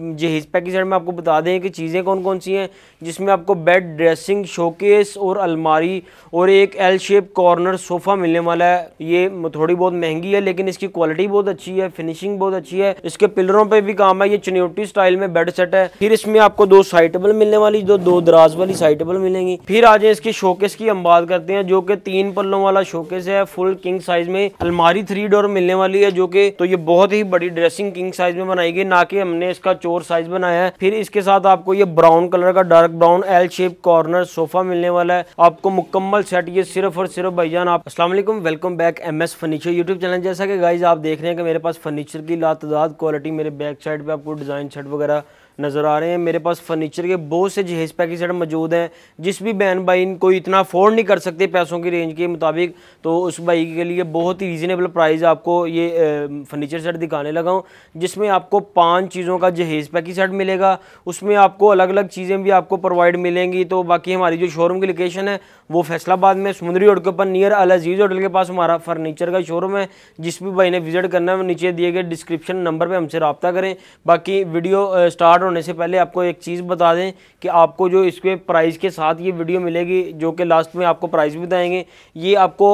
जहेज package में आपको बता दें कि चीज़ें कौन कौन सी हैं जिसमें आपको बेड ड्रेसिंग शोकेस और अलमारी और एक एल शेप कॉर्नर सोफ़ा मिलने वाला है ये थोड़ी बहुत महंगी है लेकिन इसकी क्वालिटी बहुत अच्छी है फिनिशिंग बहुत अच्छी है इसके पिलरों पे भी काम है ये चुनौती स्टाइल में बेड सेट है फिर इसमें आपको दो साइटेबल मिलने वाली जो दो दराज वाली साइटेबल मिलेंगी फिर आज इसके शोकेस की हम बात करते हैं जो कि तीन पल्लों वाला शोकेस है फुल किंग साइज में अलमारी थ्री डोर मिलने वाली है जो कि तो ये बहुत ही बड़ी ड्रेसिंग किंग साइज में बनाई गई ना कि हमने इसका चोर साइज बनाया है फिर इसके साथ आपको ये ब्राउन कलर का dark brown L shape corner sofa मिलने वाला है आपको मुकम्मल सेट ये सिर्फ और सिर्फ भाईजान आप Aslam welcome back M S furniture YouTube channel जैसा कि गाइज आप देख रहे हैं कि मेरे पास फर्नीचर की लातदाद क्वालिटी मेरे बैक साइड पे आपको डिजाइन सेट वगैरह नज़र आ रहे हैं मेरे पास फर्नीचर के बहुत से जहेज पैकेज सेट मौजूद हैं जिस भी बहन भाई इनको इतना अफोर्ड नहीं कर सकते पैसों की रेंज के मुताबिक तो उस भाई के लिए बहुत ही रीज़नेबल प्राइस आपको ये फर्नीचर सेट दिखाने लगा हूँ जिसमें आपको पाँच चीज़ों का जहेज पैकेज सेट मिलेगा उसमें आपको अलग अलग चीज़ें भी आपको प्रोवाइड मिलेंगी तो बाकी हमारी जो शोरूम की लोकेशन है वो फैसलाबाद में समुद्री रोड के ऊपर नियर अल अजीज़ होटल के पास हमारा फर्नीचर का शोरूम है जिस भी भाई ने विजिट करना है नीचे दिए गए डिस्क्रिप्शन नंबर पर हमसे रबता करें बाकी वीडियो स्टार्ट होने से पहले आपको एक चीज़ बता दें कि आपको जो इसके प्राइस के साथ ये वीडियो मिलेगी जो कि लास्ट में आपको प्राइस भी बताएंगे ये आपको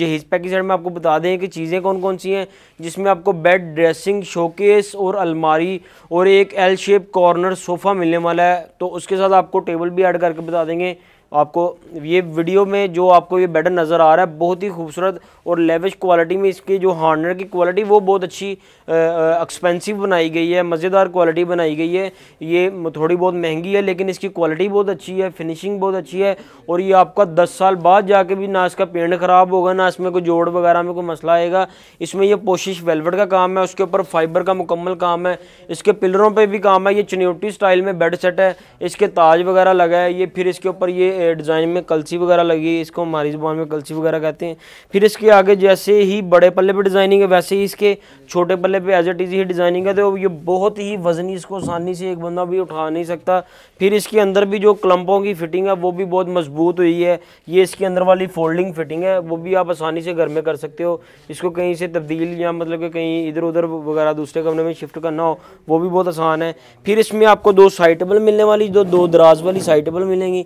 जहेज पैकेज में आपको बता दें कि चीज़ें कौन कौन सी हैं जिसमें आपको बेड ड्रेसिंग शोकेस और अलमारी और एक एल शेप कॉर्नर सोफ़ा मिलने वाला है तो उसके साथ आपको टेबल भी ऐड करके बता देंगे आपको ये वीडियो में जो आपको ये बेड नज़र आ रहा है बहुत ही खूबसूरत और लेविश क्वालिटी में इसकी जो हार्डनर की क्वालिटी वो बहुत अच्छी एक्सपेंसिव बनाई गई है मज़ेदार क्वालिटी बनाई गई है ये थोड़ी बहुत महंगी है लेकिन इसकी क्वालिटी बहुत अच्छी है फिनिशिंग बहुत अच्छी है और ये आपका दस साल बाद जाके भी ना इसका पेंट ख़राब होगा ना इसमें कोई जोड़ वगैरह में कोई मसला आएगा इसमें यह पोशिश वेलवेट का काम है उसके ऊपर फाइबर का मुकम्मल काम है इसके पिलरों पर भी काम है ये चन्यूटी स्टाइल में बेड सेट है इसके ताज वगैरह लगा है ये फिर इसके ऊपर ये डिज़ाइन में कलसी वगैरह लगी इसको हमारी जबान में कलसी वगैरह कहते हैं फिर इसके आगे जैसे ही बड़े पल्ले पे डिज़ाइनिंग है वैसे ही इसके छोटे पल्ले पे एज एट इज ही डिज़ाइनिंग है तो ये बहुत ही वजनी इसको आसानी से एक बंदा भी उठा नहीं सकता फिर इसके अंदर भी जो क्लम्पों की फिटिंग है वो भी बहुत मजबूत हुई है ये इसके अंदर वाली फोल्डिंग फिटिंग है वो भी आप आसानी से घर में कर सकते हो इसको कहीं से तब्दील या मतलब कि कहीं इधर उधर वगैरह दूसरे कमरे में शिफ्ट करना हो वो भी बहुत आसान है फिर इसमें आपको दो साइटेबल मिलने वाली जो दो, दो दराज वाली साइटेबल मिलेंगी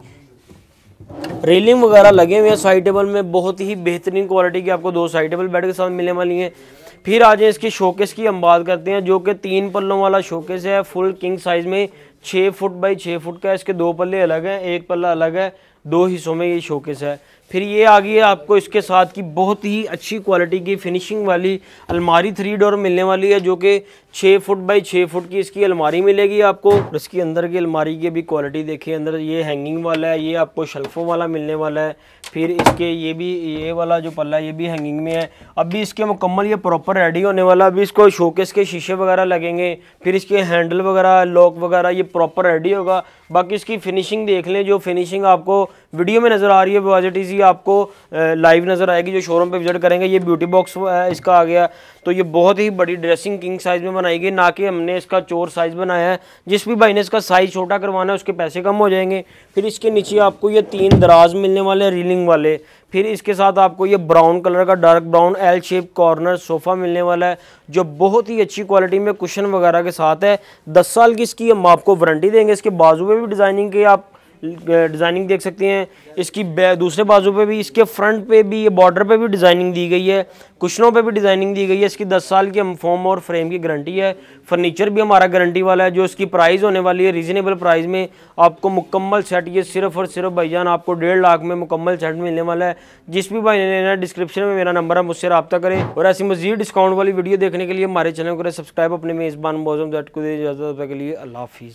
रेलिंग वगैरह लगे हुए हैं साइड टेबल में बहुत ही बेहतरीन क्वालिटी की आपको दो साइड टेबल बेड के साथ मिलने वाली हैं फिर आज इसकी शोकेस की हम बात करते हैं जो कि तीन पल्लों वाला शोकेस है फुल किंग साइज़ में छः फुट बाई छः फुट का इसके दो पल्ले अलग हैं एक पल्ला अलग है दो हिस्सों में ये शोकेस है फिर ये आ गई है आपको इसके साथ की बहुत ही अच्छी क्वालिटी की फिनिशिंग वाली अलमारी थ्री डोर मिलने वाली है जो कि छः फुट बाई छः फुट की इसकी अलमारी मिलेगी आपको इसकी अंदर की अलमारी की भी क्वालिटी देखिए अंदर ये हैंगिंग वाला है ये आपको शल्फ़ों वाला मिलने वाला है फिर इसके ये भी ये वाला जो पल्ला है ये भी हैंगिंग में है अभी इसके मुकम्मल ये प्रॉपर रेडी होने वाला अभी इसको शोकेस के शीशे वगैरह लगेंगे फिर इसके हैंडल वगैरह लॉक वगैरह ये प्रॉपर रेडी होगा बाकी इसकी फिनिशिंग देख लें जो फिनिशिंग आपको वीडियो में नज़र आ रही है वॉज इट इज़ी आपको लाइव नज़र आएगी जो शोरूम पे विजिट करेंगे ये ब्यूटी बॉक्स इसका आ गया तो ये बहुत ही बड़ी ड्रेसिंग किंग साइज़ में बनाई गई ना कि हमने इसका चोर साइज़ बनाया है जिस भी भाई ने इसका साइज़ छोटा करवाना है उसके पैसे कम हो जाएंगे फिर इसके नीचे आपको ये तीन दराज मिलने वाले रीलिंग वाले फिर इसके साथ आपको ये ब्राउन कलर का dark brown L shape corner sofa मिलने वाला है जो बहुत ही अच्छी क्वालिटी में कुशन वगैरह के साथ है दस साल की इसकी हम आपको वारंटी देंगे इसके बाजू में भी डिज़ाइनिंग के आप डिज़ाइनिंग देख सकते हैं इसकी दूसरे बाजू पे भी इसके फ्रंट पे भी ये बॉर्डर पे भी डिज़ाइनिंग दी गई है कुशनों पे भी डिज़ाइनिंग दी गई है इसकी 10 साल की हम फॉर्म और फ्रेम की गारंटी है फर्नीचर भी हमारा गारंटी वाला है जो इसकी प्राइस होने वाली है रीज़नेबल प्राइस में आपको मुकम्मल सेट ये सिर्फ और सिर्फ भाईजान आपको डेढ़ लाख में मुकम्मल सेट मिलने वाला है जिस भी भाई ने डिस्क्रिप्शन में मेरा नंबर है मुझसे रब्ता करें और ऐसी मजीद डिस्काउंट वाली वीडियो देखने के लिए हमारे चैनल को सब्सक्राइब अपने मेज़बान मौजूद के लिए अल्लाह हाफिज़